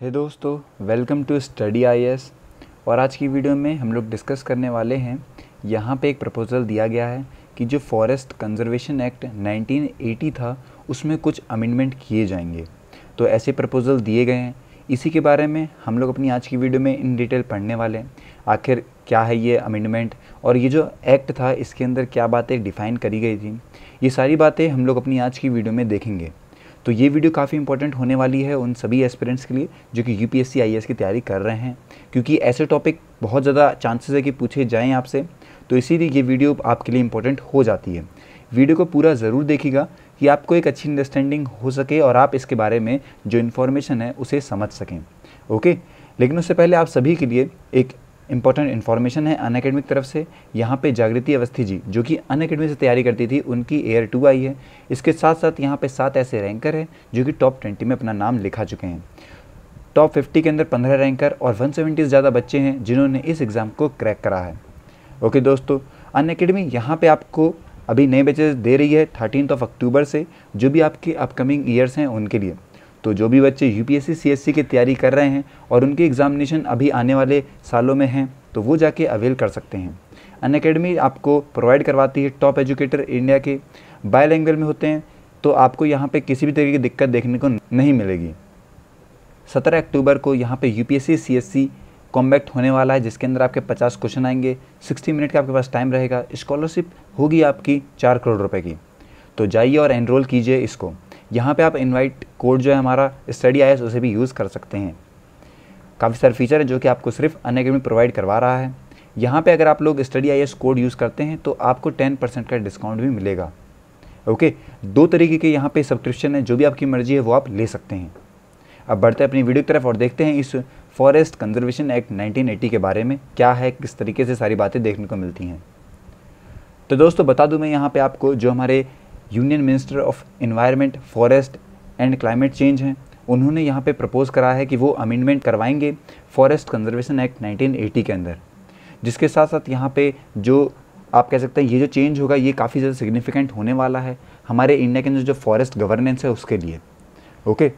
हे hey दोस्तों welcome to study I और आज की वीडियो में हम लोग डिस्कस करने वाले हैं यहाँ पे एक प्रपोज़ल दिया गया है कि जो फॉरेस्ट कंजर्वेशन एक्ट 1980 था उसमें कुछ अमेंडमेंट किए जाएंगे तो ऐसे प्रपोज़ल दिए गए हैं इसी के बारे में हम लोग अपनी आज की वीडियो में इन डिटेल पढ़ने वाले हैं आखिर क्या है ये अमेंडमेंट और ये जो एक्ट था इसके अंदर क्या बातें डिफ़ाइन करी गई थी ये सारी बातें हम लोग अपनी आज की वीडियो में देखेंगे तो ये वीडियो काफ़ी इंपॉर्टेंट होने वाली है उन सभी एस्पिरेंट्स के लिए जो कि यू पी की तैयारी कर रहे हैं क्योंकि ऐसे टॉपिक बहुत ज़्यादा चांसेस है कि पूछे जाएँ आपसे तो इसीलिए ये वीडियो आपके लिए इंपॉर्टेंट हो जाती है वीडियो को पूरा ज़रूर देखिएगा कि आपको एक अच्छी अंडरस्टैंडिंग हो सके और आप इसके बारे में जो इन्फॉर्मेशन है उसे समझ सकें ओके लेकिन उससे पहले आप सभी के लिए एक इंपॉर्टेंट इन्फॉर्मेशन है अन अकेडमिक तरफ से यहाँ पे जागृति अवस्थी जी जो कि अन अकेडमी से तैयारी करती थी उनकी एयर टू आई है इसके साथ साथ यहाँ पे सात ऐसे रैंकर हैं जो कि टॉप ट्वेंटी में अपना नाम लिखा चुके हैं टॉप फिफ्टी के अंदर पंद्रह रैंकर और वन सेवेंटी से ज़्यादा बच्चे हैं जिन्होंने इस एग्ज़ाम को क्रैक करा है ओके दोस्तों अन अकेडमी यहाँ पर आपको अभी नए बैचेज दे रही है थर्टीन ऑफ अक्टूबर से जो भी आपके अपकमिंग ईयर्स हैं उनके लिए तो जो भी बच्चे यूपीएससी सीएससी की तैयारी कर रहे हैं और उनकी एग्ज़ामिनेशन अभी आने वाले सालों में हैं तो वो जाके अवेल कर सकते हैं अन अकेडमी आपको प्रोवाइड करवाती है टॉप एजुकेटर इंडिया के बाय लैंग्वेज में होते हैं तो आपको यहाँ पे किसी भी तरीके की दिक्कत देखने को नहीं मिलेगी 17 अक्टूबर को यहाँ पे यूपीएससी सीएससी कॉम्बैक्ट होने वाला है जिसके अंदर आपके 50 क्वेश्चन आएंगे 60 मिनट का आपके पास टाइम रहेगा स्कॉलरशिप होगी आपकी चार करोड़ रुपए की तो जाइए और एनरोल कीजिए इसको यहाँ पे आप इनवाइट कोड जो है हमारा स्टडी आई उसे भी यूज़ कर सकते हैं काफ़ी सारे फीचर हैं जो कि आपको सिर्फ अन अकेडमी प्रोवाइड करवा रहा है यहाँ पे अगर आप लोग स्टडी आई कोड यूज़ करते हैं तो आपको टेन परसेंट का डिस्काउंट भी मिलेगा ओके दो तरीके के यहाँ पे सब्सक्रिप्शन है जो भी आपकी मर्जी है वो आप ले सकते हैं अब बढ़ते हैं अपनी वीडियो की तरफ और देखते हैं इस फॉरेस्ट कंजर्वेशन एक्ट 1980 के बारे में क्या है किस तरीके से सारी बातें देखने को मिलती हैं तो दोस्तों बता दूं मैं यहाँ पे आपको जो हमारे union minister of environment forest and climate change हैं उन्होंने यहाँ पे प्रपोज़ करा है कि वो अमेंडमेंट करवाएंगे फॉरेस्ट कंजर्वेशन एक्ट 1980 के अंदर जिसके साथ साथ यहाँ पे जो आप कह सकते हैं ये जो चेंज होगा ये काफ़ी ज़्यादा सिग्निफिकेंट होने वाला है हमारे इंडिया के अंदर जो फॉरेस्ट गवर्नेंस है उसके लिए ओके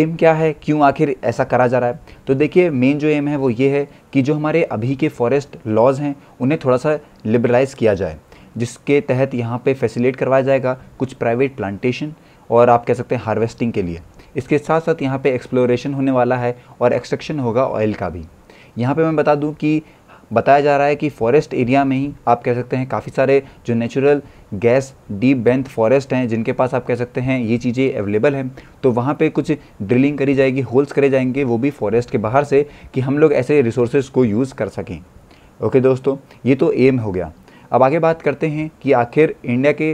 एम क्या है क्यों आखिर ऐसा करा जा रहा है तो देखिए मेन जो एम है वो ये है कि जो हमारे अभी के फॉरेस्ट लॉज हैं उन्हें थोड़ा सा लिबरलाइज किया जाए जिसके तहत यहाँ पे फैसिलेट करवाया जाएगा कुछ प्राइवेट प्लांटेशन और आप कह सकते हैं हार्वेस्टिंग के लिए इसके साथ साथ यहाँ पे एक्सप्लोरेशन होने वाला है और एक्सट्रक्शन होगा ऑयल का भी यहाँ पे मैं बता दूँ कि बताया जा रहा है कि फॉरेस्ट एरिया में ही आप कह सकते हैं काफ़ी सारे जो नेचुरल गैस डीप बेंथ फॉरेस्ट हैं जिनके पास आप कह सकते हैं ये चीज़ें अवेलेबल हैं तो वहाँ पे कुछ ड्रिलिंग करी जाएगी होल्स करे जाएंगे वो भी फॉरेस्ट के बाहर से कि हम लोग ऐसे रिसोर्सेज को यूज़ कर सकें ओके दोस्तों ये तो एम हो गया अब आगे बात करते हैं कि आखिर इंडिया के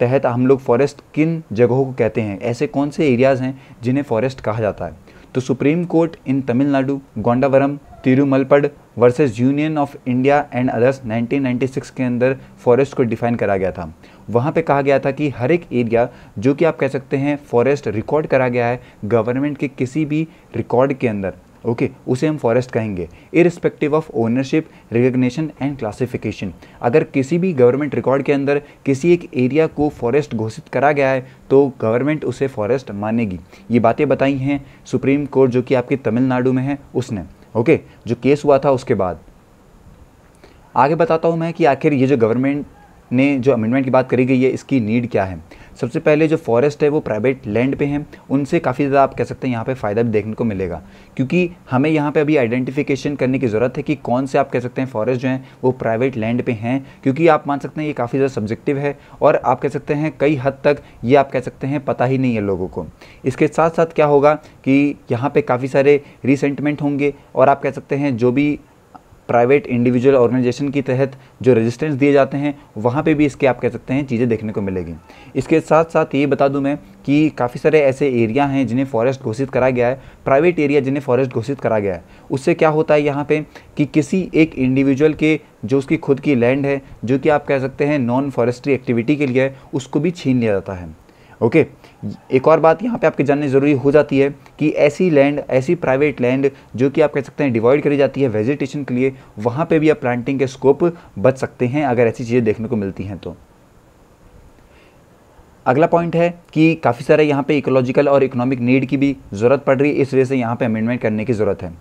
तहत हम लोग फॉरेस्ट किन जगहों को कहते हैं ऐसे कौन से एरियाज़ हैं जिन्हें फॉरेस्ट कहा जाता है तो supreme court in Tamil Nadu Godavarman Thirumulpad versus union of India and others 1996 के अंदर फॉरेस्ट को डिफाइन करा गया था वहाँ पे कहा गया था कि हर एक एरिया जो कि आप कह सकते हैं फॉरेस्ट रिकॉर्ड करा गया है गवर्नमेंट के किसी भी रिकॉर्ड के अंदर ओके उसे हम फॉरेस्ट कहेंगे irrespective of ownership recognition and classification अगर किसी भी गवर्नमेंट रिकॉर्ड के अंदर किसी एक एरिया को फॉरेस्ट घोषित करा गया है तो गवर्नमेंट उसे फॉरेस्ट मानेगी ये बातें बताई हैं सुप्रीम कोर्ट जो कि आपके तमिलनाडु में है उसने ओके जो केस हुआ था उसके बाद आगे बताता हूँ मैं कि आखिर ये जो गवर्नमेंट ने जो अमेंडमेंट की बात करी गई है इसकी नीड क्या है सबसे पहले जो फॉरेस्ट है वो प्राइवेट लैंड पे हैं उनसे काफ़ी ज़्यादा आप कह सकते हैं यहाँ पे फ़ायदा भी देखने को मिलेगा क्योंकि हमें यहाँ पे अभी आइडेंटिफिकेशन करने की ज़रूरत है कि कौन से आप कह सकते हैं फॉरेस्ट जो हैं वो प्राइवेट लैंड पे हैं क्योंकि आप मान सकते हैं ये काफ़ी ज़्यादा सब्जेक्टिव है और आप कह सकते हैं कई हद तक ये आप कह सकते हैं पता ही नहीं है लोगों को इसके साथ साथ क्या होगा कि यहाँ पर काफ़ी सारे रिसेंटमेंट होंगे और आप कह सकते हैं जो भी प्राइवेट इंडिविजुअल ऑर्गेनाइजेशन के तहत जो रेजिस्टेंस दिए जाते हैं वहाँ पे भी इसके आप कह सकते हैं चीज़ें देखने को मिलेगी इसके साथ साथ ये बता दूँ मैं कि काफ़ी सारे ऐसे एरिया हैं जिन्हें फॉरेस्ट घोषित करा गया है प्राइवेट एरिया जिन्हें फॉरेस्ट घोषित करा गया है उससे क्या होता है यहाँ पर कि किसी एक इंडिविजुअल के जो उसकी खुद की लैंड है जो कि आप कह सकते हैं नॉन फॉरेस्ट्री एक्टिविटी के लिए उसको भी छीन लिया जाता है ओके okay? एक और बात यहाँ पे आपके जानने ज़रूरी हो जाती है कि ऐसी लैंड ऐसी प्राइवेट लैंड जो कि आप कह सकते हैं डिवाइड करी जाती है वेजिटेशन के लिए वहाँ पे भी आप प्लांटिंग के स्कोप बच सकते हैं अगर ऐसी चीज़ें देखने को मिलती हैं तो अगला पॉइंट है कि काफ़ी सारे यहाँ पे इकोलॉजिकल और इकोनॉमिक नीड की भी ज़रूरत पड़ रही है इस वजह से यहाँ पे अमेंडमेंट करने की ज़रूरत है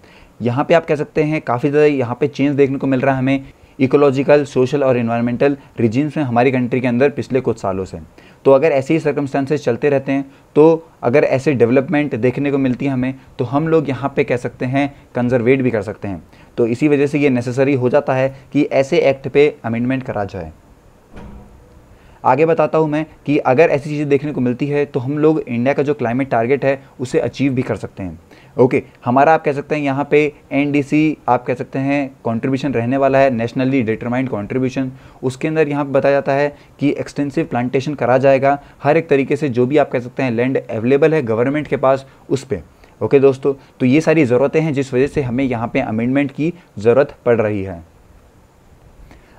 यहाँ पे आप कह सकते हैं काफ़ी ज़्यादा यहाँ पे चेंज देखने को मिल रहा है हमें इकोलॉजिकल सोशल और इन्वायरमेंटल रिजीम्स में हमारी कंट्री के अंदर पिछले कुछ सालों से तो अगर ऐसे ही सर्कमस्टांसेस चलते रहते हैं तो अगर ऐसे डेवलपमेंट देखने को मिलती है हमें तो हम लोग यहाँ पे कह सकते हैं कंजर्वेट भी कर सकते हैं तो इसी वजह से ये नेसेसरी हो जाता है कि ऐसे एक्ट पे अमेंडमेंट करा जाए आगे बताता हूँ मैं कि अगर ऐसी चीज़ें देखने को मिलती है तो हम लोग इंडिया का जो क्लाइमेट टारगेट है उसे अचीव भी कर सकते हैं ओके हमारा आप कह सकते हैं यहाँ पे एनडीसी आप कह सकते हैं कंट्रीब्यूशन रहने वाला है नेशनली डिटरमाइंड कंट्रीब्यूशन उसके अंदर यहाँ पे बताया जाता है कि एक्सटेंसिव प्लांटेशन करा जाएगा हर एक तरीके से जो भी आप कह सकते हैं लैंड अवेलेबल है गवर्नमेंट के पास उस पर ओके दोस्तों तो ये सारी ज़रूरतें हैं जिस वजह से हमें यहाँ पर अमेंडमेंट की ज़रूरत पड़ रही है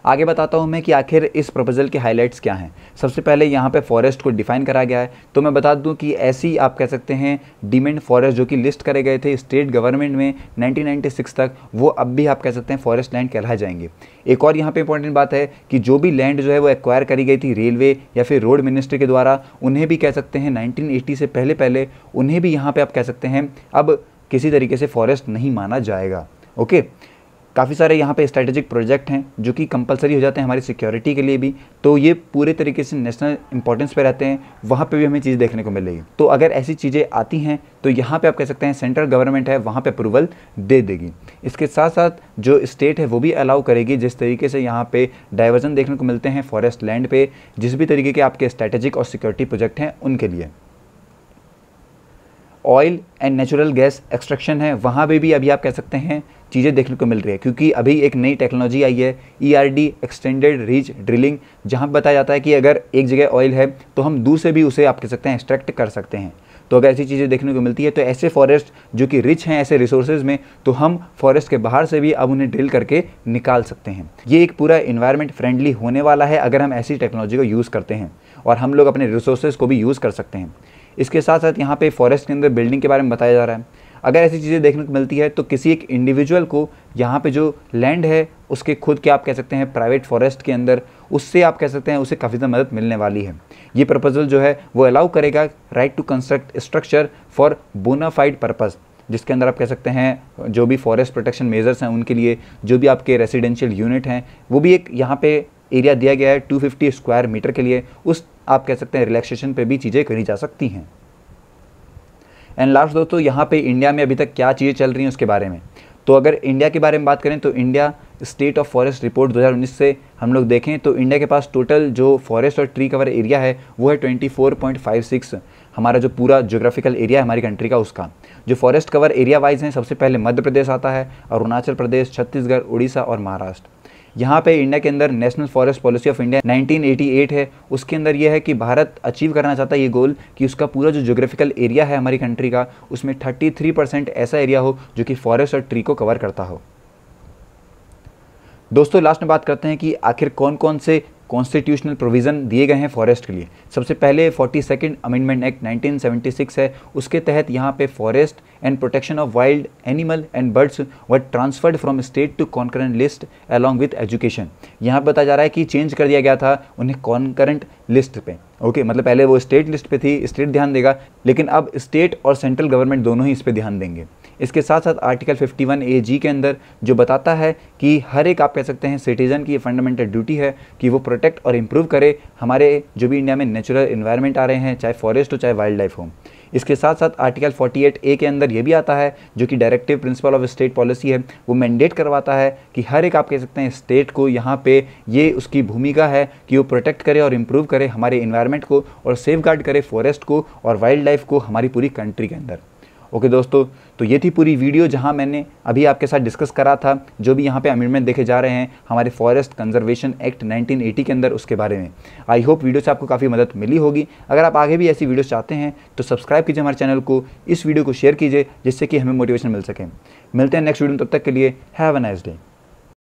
आगे बताता हूँ मैं कि आखिर इस प्रपोजल के हाईलाइट्स क्या हैं सबसे पहले यहाँ पे फॉरेस्ट को डिफाइन करा गया है तो मैं बता दूँ कि ऐसी आप कह सकते हैं डिमेंड फॉरेस्ट जो कि लिस्ट करे गए थे स्टेट गवर्नमेंट में 1996 तक वो अब भी आप कह सकते हैं फॉरेस्ट लैंड कहलाए जाएंगे एक और यहाँ पर इंपॉर्टेंट बात है कि जो भी लैंड जो है वो एक्वायर करी गई थी रेलवे या फिर रोड मिनिस्ट्री के द्वारा उन्हें भी कह सकते हैं नाइनटीन से पहले पहले उन्हें भी यहाँ पर आप कह सकते हैं अब किसी तरीके से फॉरेस्ट नहीं माना जाएगा ओके okay? काफ़ी सारे यहाँ पे स्ट्रैटेजिक प्रोजेक्ट हैं जो कि कंपलसरी हो जाते हैं हमारी सिक्योरिटी के लिए भी तो ये पूरे तरीके से नेशनल इंपॉर्टेंस पे रहते हैं वहाँ पे भी हमें चीज़ देखने को मिलेगी तो अगर ऐसी चीज़ें आती हैं तो यहाँ पे आप कह सकते हैं सेंट्रल गवर्नमेंट है वहाँ पर अप्रूवल दे देगी इसके साथ साथ जो स्टेट है वो भी अलाउ करेगी जिस तरीके से यहाँ पर डाइवर्जन देखने को मिलते हैं फॉरेस्ट लैंड पे जिस भी तरीके के आपके स्ट्रैटेजिक और सिक्योरिटी प्रोजेक्ट हैं उनके लिए oil and natural gas extraction है वहाँ पे भी अभी आप कह सकते हैं चीज़ें देखने को मिल रही है क्योंकि अभी एक नई टेक्नोलॉजी आई है ई एक्सटेंडेड रीच ड्रिलिंग जहाँ बताया जाता है कि अगर एक जगह ऑयल है तो हम दूर से भी उसे आप कह सकते हैं एक्सट्रैक्ट कर सकते हैं तो अगर ऐसी चीज़ें देखने को मिलती है तो ऐसे फॉरेस्ट जो कि रिच हैं ऐसे रिसोर्सेज में तो हम फॉरेस्ट के बाहर से भी अब उन्हें ड्रिल करके निकाल सकते हैं ये एक पूरा इन्वायरमेंट फ्रेंडली होने वाला है अगर हम ऐसी टेक्नोलॉजी को यूज़ करते हैं और हम लोग अपने रिसोर्सेज को भी यूज़ कर सकते हैं इसके साथ साथ यहाँ पे फॉरेस्ट के अंदर बिल्डिंग के बारे में बताया जा रहा है अगर ऐसी चीज़ें देखने को मिलती है तो किसी एक इंडिविजुअल को यहाँ पे जो लैंड है उसके खुद के आप कह सकते हैं प्राइवेट फॉरेस्ट के अंदर उससे आप कह सकते हैं उसे काफ़ी ज़्यादा मदद मिलने वाली है ये प्रपोजल जो है वो अलाउ करेगा right to construct structure for bona fide purpose जिसके अंदर आप कह सकते हैं जो भी फॉरेस्ट प्रोटेक्शन मेजर्स हैं उनके लिए जो भी आपके रेसिडेंशियल यूनिट हैं वो भी एक यहाँ पे एरिया दिया गया है 250 स्क्वायर मीटर के लिए उस आप कह सकते हैं रिलैक्सेशन पे भी चीज़ें करी जा सकती हैं एंड लास्ट दोस्तों यहाँ पे इंडिया में अभी तक क्या चीज़ें चल रही हैं उसके बारे में तो अगर इंडिया के बारे में बात करें तो India state of forest report 2019 से हम लोग देखें तो इंडिया के पास टोटल जो फॉरेस्ट और ट्री कवर एरिया है वो है 24.56 हमारा जो पूरा जोग्राफिकल एरिया है हमारी कंट्री का उसका जो फॉरेस्ट कवर एरिया वाइज हैं सबसे पहले मध्य प्रदेश आता है अरुणाचल प्रदेश छत्तीसगढ़ उड़ीसा और महाराष्ट्र यहाँ पे इंडिया के अंदर national forest policy of India 1988 है उसके अंदर यह है कि भारत अचीव करना चाहता है ये गोल कि उसका पूरा जो जोग्राफिकल एरिया है हमारी कंट्री का उसमें 33 परसेंट ऐसा एरिया हो जो कि फॉरेस्ट और ट्री को कवर करता हो दोस्तों लास्ट में बात करते हैं कि आखिर कौन कौन से कॉन्स्टिट्यूशनल प्रोविज़न दिए गए हैं फॉरेस्ट के लिए सबसे पहले फोर्टी सेकेंड अमेंडमेंट एक्ट 1976 है उसके तहत यहाँ पे forest and protection of wild animal and birds were transferred from state to concurrent list along with education यहाँ पर बताया जा रहा है कि चेंज कर दिया गया था उन्हें कॉन्करेंट लिस्ट पे ओके okay, मतलब पहले वो स्टेट लिस्ट पे थी स्टेट ध्यान देगा लेकिन अब स्टेट और सेंट्रल गवर्नमेंट दोनों ही इस पर ध्यान देंगे इसके साथ साथ आर्टिकल 51 ए जी के अंदर जो बताता है कि हर एक आप कह सकते हैं सिटीज़न की ये फंडामेंटल ड्यूटी है कि वो प्रोटेक्ट और इम्प्रूव करे हमारे जो भी इंडिया में नेचुरल इन्वायरमेंट आ रहे हैं चाहे फॉरेस्ट हो चाहे वाइल्ड लाइफ हो इसके साथ साथ आर्टिकल 48 ए के अंदर ये भी आता है जो कि directive principle of state policy है वो मैंडेट करवाता है कि हर एक आप कह सकते हैं स्टेट को यहाँ पे ये उसकी भूमिका है कि वो प्रोटेक्ट करे और इम्प्रूव करे हमारे इन्वायरमेंट को और सेफ करे फॉरेस्ट को और वाइल्ड लाइफ को हमारी पूरी कंट्री के अंदर ओके दोस्तों तो ये थी पूरी वीडियो जहां मैंने अभी आपके साथ डिस्कस करा था जो भी यहाँ पे अमेंडमेंट देखे जा रहे हैं हमारे फॉरेस्ट कंजर्वेशन एक्ट 1980 के अंदर उसके बारे में आई होप वीडियो से आपको काफ़ी मदद मिली होगी अगर आप आगे भी ऐसी वीडियो चाहते हैं तो सब्सक्राइब कीजिए हमारे चैनल को इस वीडियो को शेयर कीजिए जिससे कि हमें मोटिवेशन मिल सके मिलते हैं नेक्स्ट वीडियो तब तक के लिए हैव अ नाइस डे